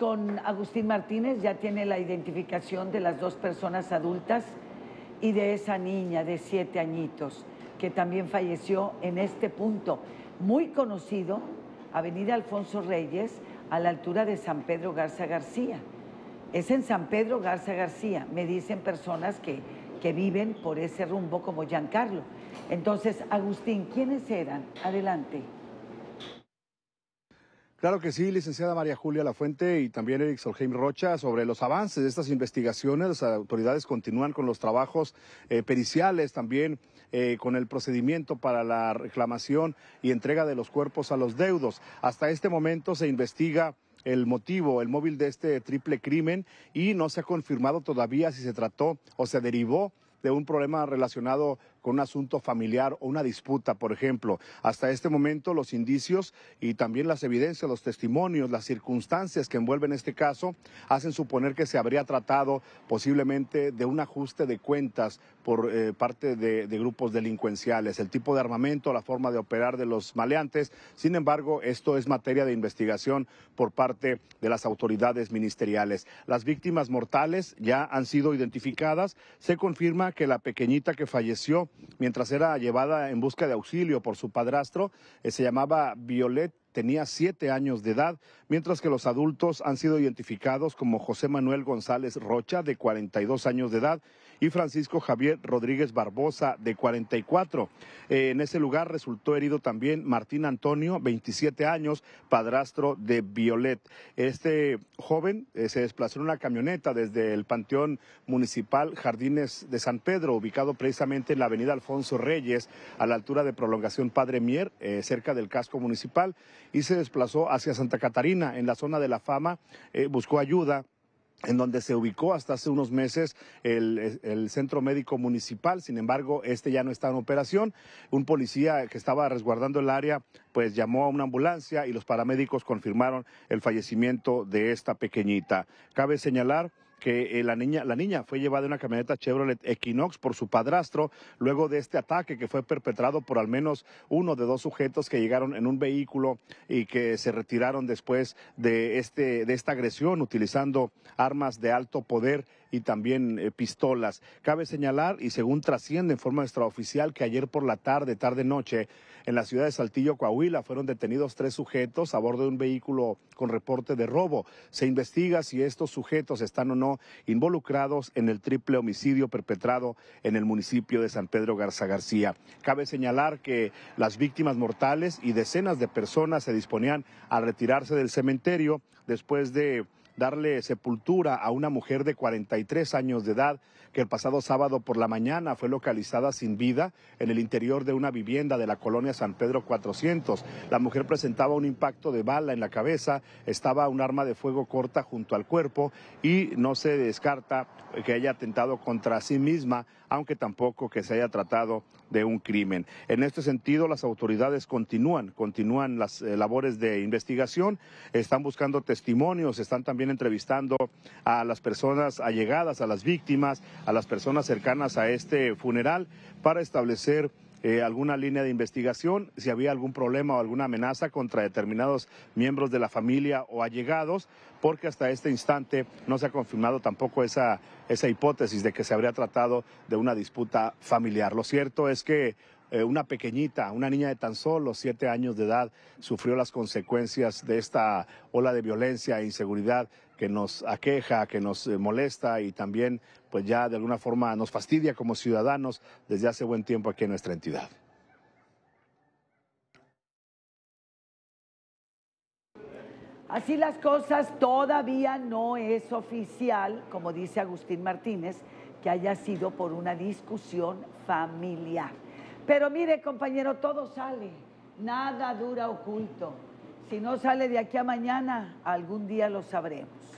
con Agustín Martínez, ya tiene la identificación de las dos personas adultas y de esa niña de siete añitos que también falleció en este punto, muy conocido, Avenida Alfonso Reyes, a la altura de San Pedro Garza García. Es en San Pedro Garza García, me dicen personas que, viven por ese rumbo como Giancarlo. Entonces, Agustín, ¿quiénes eran? Adelante. Claro que sí, licenciada María Julia Lafuente y también Eric Solheim Rocha, sobre los avances de estas investigaciones. Las autoridades continúan con los trabajos eh, periciales, también eh, con el procedimiento para la reclamación y entrega de los cuerpos a los deudos. Hasta este momento se investiga el motivo, el móvil de este triple crimen y no se ha confirmado todavía si se trató o se derivó de un problema relacionado con un asunto familiar o una disputa, por ejemplo. Hasta este momento los indicios y también las evidencias, los testimonios, las circunstancias que envuelven este caso hacen suponer que se habría tratado posiblemente de un ajuste de cuentas por eh, parte de, grupos delincuenciales, el tipo de armamento, la forma de operar de los maleantes. Sin embargo, esto es materia de investigación por parte de las autoridades ministeriales. Las víctimas mortales ya han sido identificadas. Se confirma que la pequeñita que falleció mientras era llevada en busca de auxilio por su padrastro. Eh, se llamaba Violet tenía siete años de edad, mientras que los adultos han sido identificados como José Manuel González Rocha, de 42 años de edad, y Francisco Javier Rodríguez Barbosa, de 44. en ese lugar resultó herido también Martín Antonio, 27 años, padrastro de Violet. Este joven eh, se desplazó en una camioneta desde el Panteón Municipal Jardines de San Pedro, ubicado precisamente en la avenida Alfonso Reyes, a la altura de Prolongación Padre Mier, eh, cerca del casco municipal y se desplazó hacia Santa Catarina, en la zona de La Fama, eh, buscó ayuda en donde se ubicó hasta hace unos meses el, el, centro médico municipal, sin embargo, este ya no está en operación. Un policía que estaba resguardando el área, pues llamó a una ambulancia y los paramédicos confirmaron el fallecimiento de esta pequeñita. Cabe señalar que eh, la, niña, la niña fue llevada en una camioneta Chevrolet Equinox por su padrastro luego de este ataque que fue perpetrado por al menos uno de dos sujetos que llegaron en un vehículo y que se retiraron después de, este, de esta agresión utilizando armas de alto poder y también eh, pistolas. Cabe señalar, y según trasciende en forma extraoficial, que ayer por la tarde, tarde-noche, en la ciudad de Saltillo, Coahuila, fueron detenidos tres sujetos a bordo de un vehículo con reporte de robo. Se investiga si estos sujetos están o no involucrados en el triple homicidio perpetrado en el municipio de San Pedro Garza García. Cabe señalar que las víctimas mortales y decenas de personas se disponían a retirarse del cementerio después de darle sepultura a una mujer de 43 años de edad que el pasado sábado por la mañana fue localizada sin vida en el interior de una vivienda de la colonia San Pedro 400. La mujer presentaba un impacto de bala en la cabeza, estaba un arma de fuego corta junto al cuerpo y no se descarta que haya atentado contra sí misma, aunque tampoco que se haya tratado de un crimen. En este sentido, las autoridades continúan, continúan las eh, labores de investigación, están buscando testimonios, están también entrevistando a las personas allegadas a las víctimas, a las personas cercanas a este funeral, para establecer eh, alguna línea de investigación, si había algún problema o alguna amenaza contra determinados miembros de la familia o allegados, porque hasta este instante no se ha confirmado tampoco esa hipótesis de que se habría tratado de una disputa familiar. Lo cierto es que eh, una pequeñita, una niña de tan solo siete años de edad, sufrió las consecuencias de esta ola de violencia e inseguridad que nos aqueja, que nos eh, molesta y también pues ya de alguna forma nos fastidia como ciudadanos desde hace buen tiempo aquí en nuestra entidad. Así las cosas, todavía no es oficial, como dice Agustín Martínez, que haya sido por una discusión familiar. Pero mire, compañero, todo sale. Nada dura oculto. Si no sale de aquí a mañana, algún día lo sabremos.